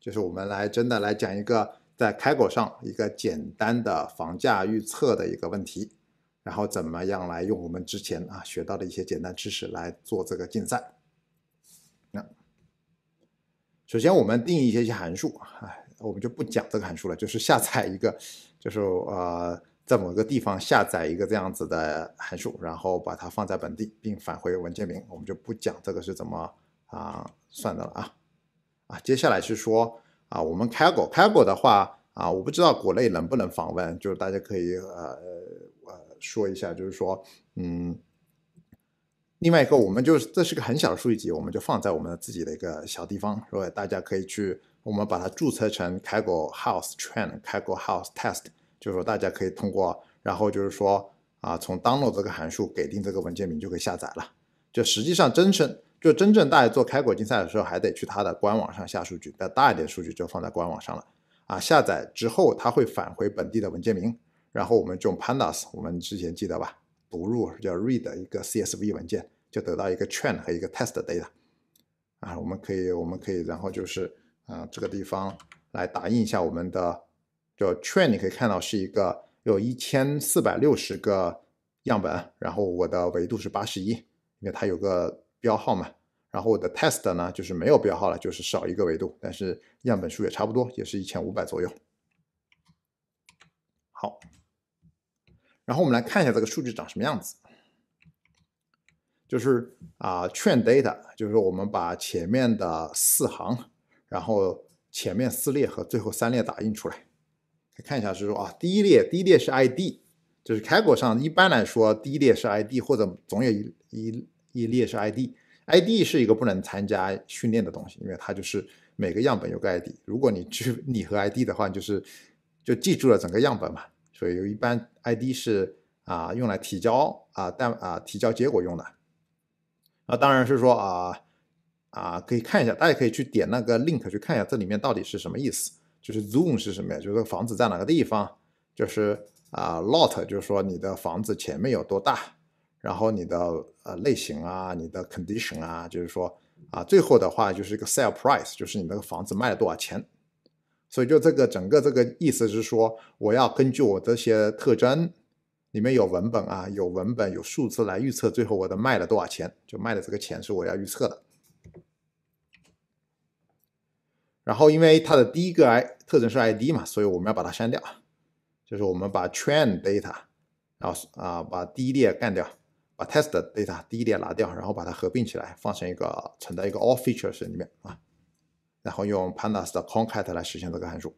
就是我们来真的来讲一个在开口上一个简单的房价预测的一个问题，然后怎么样来用我们之前啊学到的一些简单知识来做这个竞赛。那首先我们定义一些函数啊，我们就不讲这个函数了，就是下载一个，就是呃在某个地方下载一个这样子的函数，然后把它放在本地并返回文件名，我们就不讲这个是怎么啊算的了啊。啊，接下来是说啊，我们 Kaggle Kaggle 的话啊，我不知道国内能不能访问，就是大家可以呃呃说一下，就是说嗯，另外一个我们就是这是个很小的数据集，我们就放在我们自己的一个小地方，说大家可以去，我们把它注册成 Kaggle House Train Kaggle House Test，就是说大家可以通过，然后就是说啊，从 download 这个函数给定这个文件名就可以下载了，就实际上真正。就真正大家做开国竞赛的时候，还得去它的官网上下数据。要大一点数据就放在官网上了啊。下载之后，它会返回本地的文件名，然后我们用 pandas，我们之前记得吧，读入叫 read 一个 csv 文件，就得到一个 train 和一个 test data。啊，我们可以，我们可以，然后就是啊，这个地方来打印一下我们的就 train，你可以看到是一个有一千四百六十个样本，然后我的维度是八十一，因为它有个。标号嘛，然后我的 test 呢就是没有标号了，就是少一个维度，但是样本数也差不多，也是一千五百左右。好，然后我们来看一下这个数据长什么样子，就是啊，train data，就是我们把前面的四行，然后前面四列和最后三列打印出来，看一下，是说啊，第一列，第一列是 ID，就是 k a g 上一般来说第一列是 ID，或者总有一一。一列是 ID，ID 是一个不能参加训练的东西，因为它就是每个样本有个 ID。如果你去拟合 ID 的话，就是就记住了整个样本嘛。所以一般 ID 是啊用来提交啊，但啊提交结果用的。啊，当然是说啊啊可以看一下，大家可以去点那个 link 去看一下这里面到底是什么意思。就是 z o o m 是什么呀？就是房子在哪个地方？就是啊 lot 就是说你的房子前面有多大？然后你的呃类型啊，你的 condition 啊，就是说啊，最后的话就是一个 sale price，就是你那个房子卖了多少钱。所以就这个整个这个意思是说，我要根据我这些特征，里面有文本啊，有文本，有数字来预测最后我的卖了多少钱，就卖的这个钱是我要预测的。然后因为它的第一个 i 特征是 i d 嘛，所以我们要把它删掉就是我们把 train data，然后啊把第一列干掉。把 test 的 data 第一列拿掉，然后把它合并起来，放成一个存在一个 all features 里面啊，然后用 pandas 的 concat 来实现这个函数。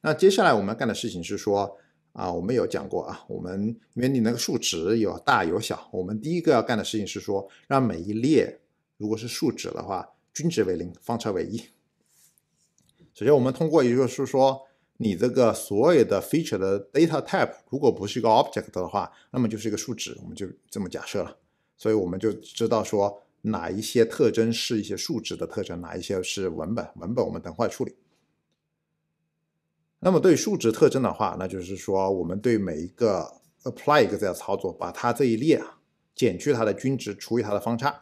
那接下来我们干的事情是说啊，我们有讲过啊，我们因为你那个数值有大有小，我们第一个要干的事情是说，让每一列如果是数值的话，均值为零，方差为一。首先我们通过，也就是说。你这个所有的 feature 的 data type 如果不是一个 object 的话，那么就是一个数值，我们就这么假设了。所以我们就知道说哪一些特征是一些数值的特征，哪一些是文本。文本我们等会处理。那么对数值特征的话，那就是说我们对每一个 apply 一个这样操作，把它这一列啊减去它的均值除以它的方差。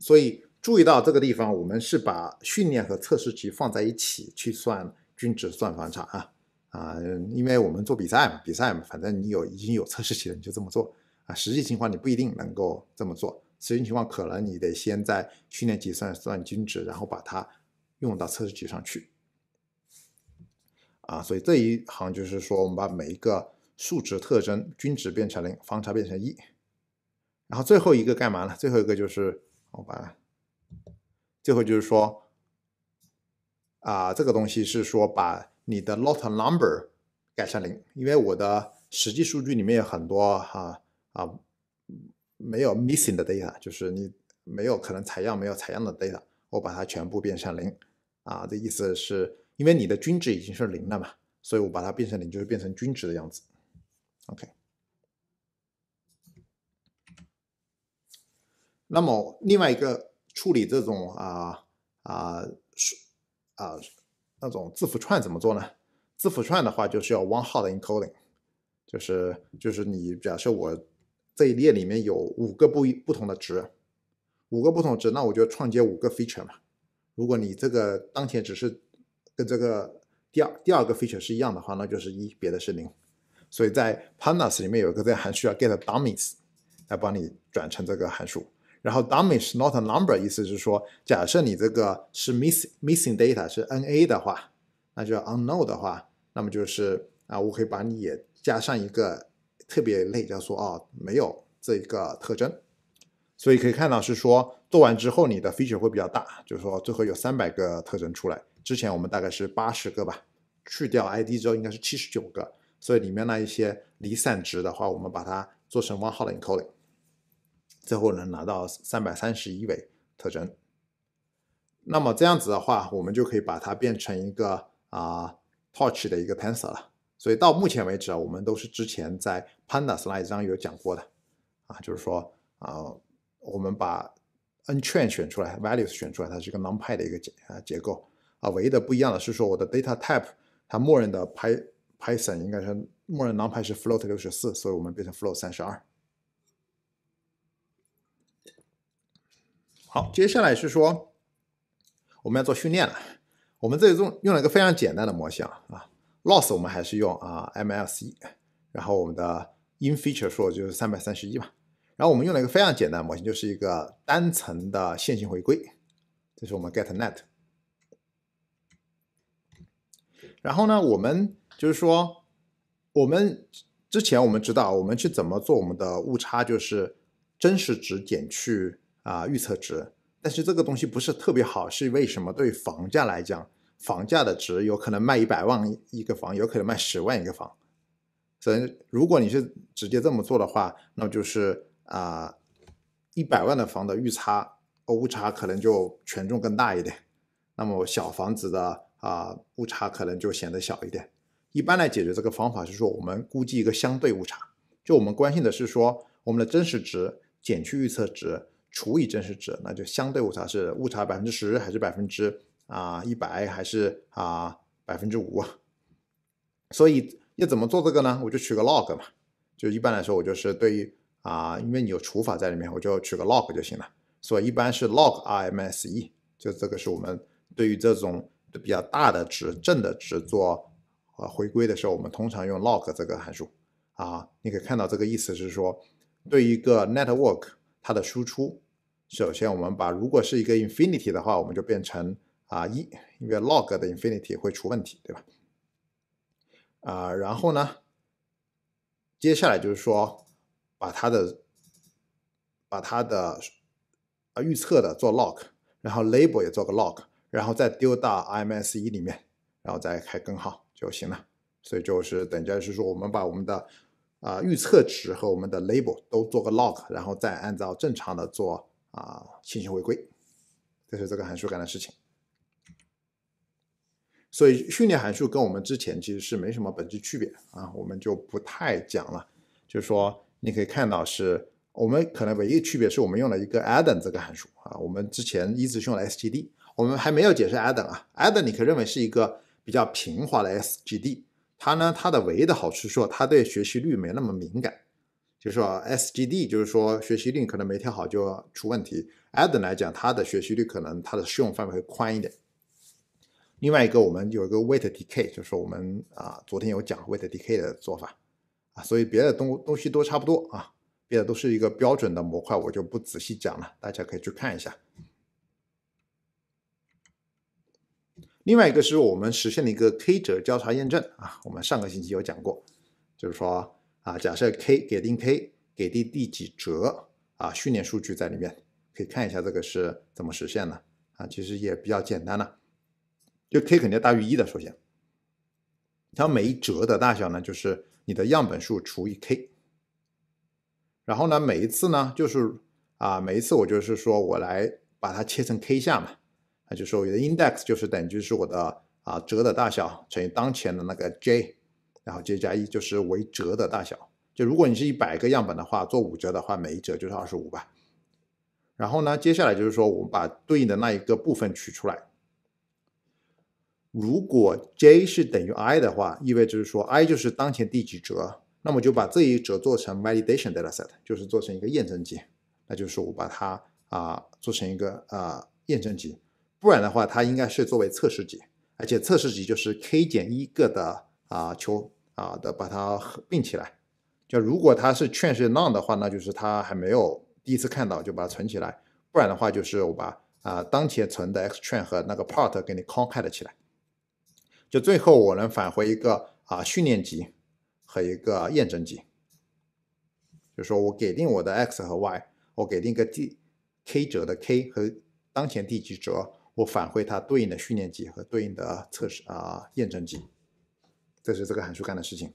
所以注意到这个地方，我们是把训练和测试集放在一起去算均值、算方差啊啊，因为我们做比赛嘛，比赛嘛，反正你有已经有测试集了，你就这么做啊。实际情况你不一定能够这么做，实际情况可能你得先在训练集算算均值，然后把它用到测试集上去啊。所以这一行就是说，我们把每一个数值特征均值变成零，方差变成一，然后最后一个干嘛呢？最后一个就是我把最后就是说，啊，这个东西是说把你的 l o t number 改成零，因为我的实际数据里面有很多哈啊没有 missing 的 data，就是你没有可能采样没有采样的 data，我把它全部变成零，啊，这意思是因为你的均值已经是零了嘛，所以我把它变成零，就是变成均值的样子。OK，那么另外一个。处理这种啊啊啊那种字符串怎么做呢？字符串的话就是要 one-hot encoding，就是就是你假设我这一列里面有五个不不同的值，五个不同值，那我就创建五个 feature 嘛。如果你这个当前只是跟这个第二第二个 feature 是一样的话，那就是一，别的是零。所以在 pandas 里面有一个这函数叫 get_dummies 来帮你转成这个函数。然后 dummy 是 not a number，意思是说，假设你这个是 miss missing data 是 N A 的话，那就 unknown 的话，那么就是啊，我可以把你也加上一个特别类，叫做啊没有这一个特征。所以可以看到是说做完之后你的 feature 会比较大，就是说最后有三百个特征出来，之前我们大概是八十个吧，去掉 ID 之后应该是七十九个。所以里面那一些离散值的话，我们把它做成 one-hot encoding。最后能拿到三百三十一位特征，那么这样子的话，我们就可以把它变成一个啊，torch 的一个 tensor 了。所以到目前为止啊，我们都是之前在 pandas 那一章有讲过的啊，就是说啊，我们把 n t r n 选出来，values 选出来，它是一个 numpy 的一个结啊结构啊，唯一的不一样的是说我的 data type 它默认的 py Python 应该是默认 numpy 是 float 六十四，所以我们变成 float 三十二。好，接下来是说我们要做训练了。我们这里用用了一个非常简单的模型啊，l o s s 我们还是用啊 m l c 然后我们的 in feature 数就是三百三十一嘛。然后我们用了一个非常简单模型，就是一个单层的线性回归，这是我们 get net。然后呢，我们就是说，我们之前我们知道，我们去怎么做我们的误差，就是真实值减去。啊，预测值，但是这个东西不是特别好，是为什么？对房价来讲，房价的值有可能卖一百万一个房，有可能卖十万一个房，所以如果你是直接这么做的话，那就是啊，一百万的房的预差误差可能就权重更大一点，那么小房子的啊误差可能就显得小一点。一般来解决这个方法是说，我们估计一个相对误差，就我们关心的是说，我们的真实值减去预测值。除以真实值，那就相对误差是误差百分之十，还是百分之啊一百，还是啊百分之五？所以要怎么做这个呢？我就取个 log 嘛。就一般来说，我就是对于啊，因为你有除法在里面，我就取个 log 就行了。所以一般是 log RMSE，就这个是我们对于这种比较大的值、正的值做呃回归的时候，我们通常用 log 这个函数啊。你可以看到这个意思是说，对一个 network。它的输出，首先我们把如果是一个 infinity 的话，我们就变成啊一，因为 log 的 infinity 会出问题，对吧？啊，然后呢，接下来就是说把它的把它的啊预测的做 log，然后 label 也做个 log，然后再丢到 i ms1 里面，然后再开根号就行了。所以就是等价是说我们把我们的。啊，预测值和我们的 label 都做个 log，然后再按照正常的做啊，线性回归，这是这个函数干的事情。所以训练函数跟我们之前其实是没什么本质区别啊，我们就不太讲了。就是说，你可以看到是我们可能唯一区别是我们用了一个 Adam 这个函数啊，我们之前一直用的 SGD，我们还没有解释 Adam 啊。Adam 你可以认为是一个比较平滑的 SGD。它呢，它的唯一的好处是说，它对学习率没那么敏感，就是说 SGD，就是说学习率可能没调好就出问题。Adam 来讲，它的学习率可能它的适用范围会宽一点。另外一个，我们有一个 weight decay，就是我们啊昨天有讲 weight decay 的做法啊，所以别的东东西都差不多啊，别的都是一个标准的模块，我就不仔细讲了，大家可以去看一下。另外一个是我们实现了一个 K 折交叉验证啊，我们上个星期有讲过，就是说啊，假设 K 给定，K 给定第几折啊，训练数据在里面可以看一下这个是怎么实现的啊，其实也比较简单了，就 K 肯定大于一的首先，然后每一折的大小呢，就是你的样本数除以 K，然后呢每一次呢，就是啊每一次我就是说我来把它切成 K 下嘛。那就是我的 index 就是等于是我的啊折的大小乘以当前的那个 j，然后 j 加一就是为折的大小。就如果你是一百个样本的话，做五折的话，每一折就是二十五吧。然后呢，接下来就是说我们把对应的那一个部分取出来。如果 j 是等于 i 的话，意味着说 i 就是当前第几折，那么就把这一折做成 validation dataset，就是做成一个验证集。那就是我把它啊做成一个啊验证集。不然的话，它应该是作为测试集，而且测试集就是 K 减一个的啊，求啊的把它合并起来。就如果它是券是 None 的话，那就是它还没有第一次看到就把它存起来。不然的话，就是我把啊当前存的 X 券和那个 Part 给你 Concat 起来，就最后我能返回一个啊训练集和一个验证集。就说我给定我的 X 和 Y，我给定一个第 K 折的 K 和当前第几折。我返回它对应的训练集和对应的测试啊验证集，这是这个函数干的事情。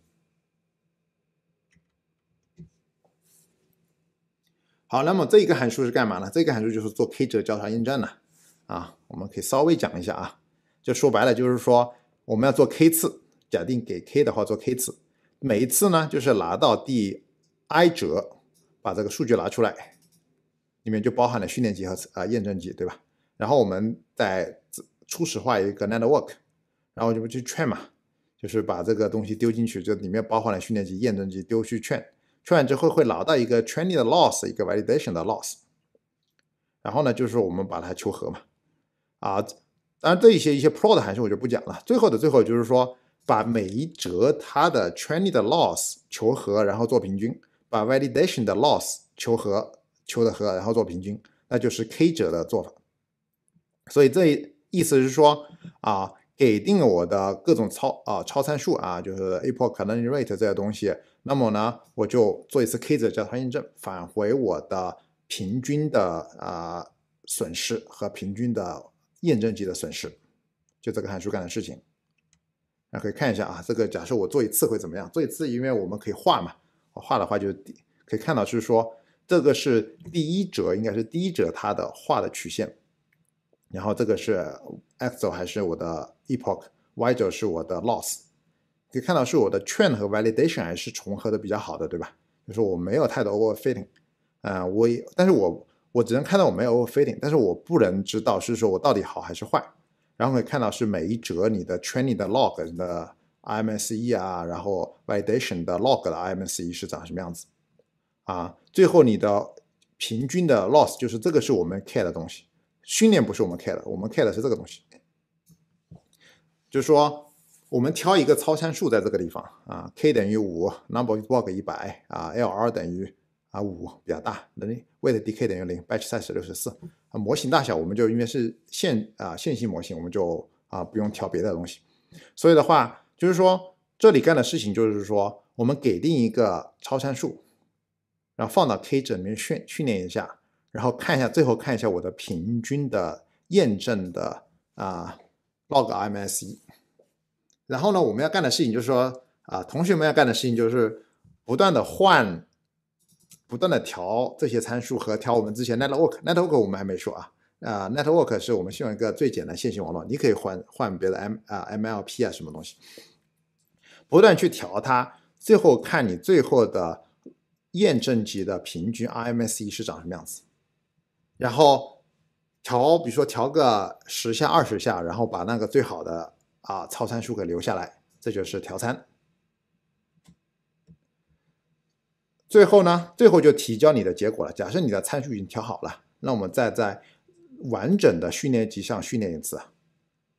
好，那么这一个函数是干嘛呢？这个函数就是做 k 折交叉验证了啊。我们可以稍微讲一下啊，就说白了就是说我们要做 k 次，假定给 k 的话做 k 次，每一次呢就是拿到第 i 折，把这个数据拿出来，里面就包含了训练集和啊验证集，对吧？然后我们再初始化一个 network，然后就不去 train 嘛，就是把这个东西丢进去，就里面包含了训练集、验证集丢去 train，train 之后会拿到一个 training 的 loss，一个 validation 的 loss，然后呢就是我们把它求和嘛，啊，当然这一些一些 p r o 的函数我就不讲了。最后的最后就是说，把每一折它的 training 的 loss 求和，然后做平均，把 validation 的 loss 求和求的和，然后做平均，那就是 k 折的做法。所以这意思是说啊，给定我的各种超啊超参数啊，就是 epoch l e a l i n rate 这些东西，那么呢，我就做一次 k 值交叉验证，返回我的平均的啊损失和平均的验证级的损失，就这个函数干的事情。那可以看一下啊，这个假设我做一次会怎么样？做一次，因为我们可以画嘛，我画的话就可以看到是说，这个是第一折，应该是第一折它的画的曲线。然后这个是 Xo 还是我的 e p o c h y 轴是我的 Loss，可以看到是我的 Train 和 Validation 还是重合的比较好的，对吧？就是我没有太多 Overfitting，嗯，我，但是我，我只能看到我没有 Overfitting，但是我不能知道是说我到底好还是坏。然后可以看到是每一折你的 Training 的 Log 的 i MSE 啊，然后 Validation 的 Log 的 i MSE 是长什么样子，啊，最后你的平均的 Loss 就是这个是我们 care 的东西。训练不是我们 care 的，我们 care 的是这个东西，就是说我们挑一个超参数在这个地方啊，k 等于五，number block 一百啊，lr 等于啊五比较大，力 weight dk 等于零，batch size 六十四，啊模型大小我们就因为是线啊线性模型，我们就啊不用挑别的东西，所以的话就是说这里干的事情就是说我们给定一个超参数，然后放到 k 这面训训练一下。然后看一下，最后看一下我的平均的验证的啊 log MSE。然后呢，我们要干的事情就是说啊，同学们要干的事情就是不断的换、不断的调这些参数和调我们之前 network network 我们还没说啊啊 network 是我们望一个最简单线性网络，你可以换换别的 M 啊 MLP 啊什么东西，不断去调它，最后看你最后的验证级的平均 IMSE 是长什么样子。然后调，比如说调个十下、二十下，然后把那个最好的啊超参数给留下来，这就是调参。最后呢，最后就提交你的结果了。假设你的参数已经调好了，那我们再在完整的训练集上训练一次，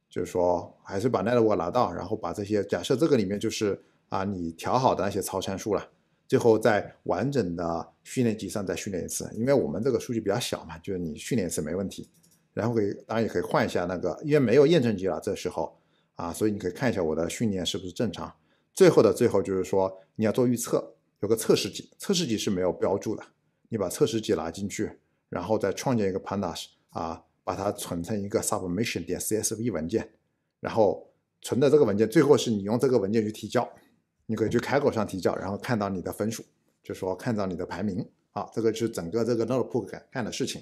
就是说还是把 network 拿到，然后把这些假设这个里面就是啊你调好的那些超参数了。最后在完整的训练集上再训练一次，因为我们这个数据比较小嘛，就是你训练一次没问题。然后可以，当然也可以换一下那个，因为没有验证集了，这时候啊，所以你可以看一下我的训练是不是正常。最后的最后就是说你要做预测，有个测试集，测试集是没有标注的，你把测试集拿进去，然后再创建一个 pandas 啊，把它存成一个 submission 点 csv 文件，然后存的这个文件，最后是你用这个文件去提交。你可以去开口上提交，然后看到你的分数，就说看到你的排名。啊，这个是整个这个 n o t e b o o k 干的事情。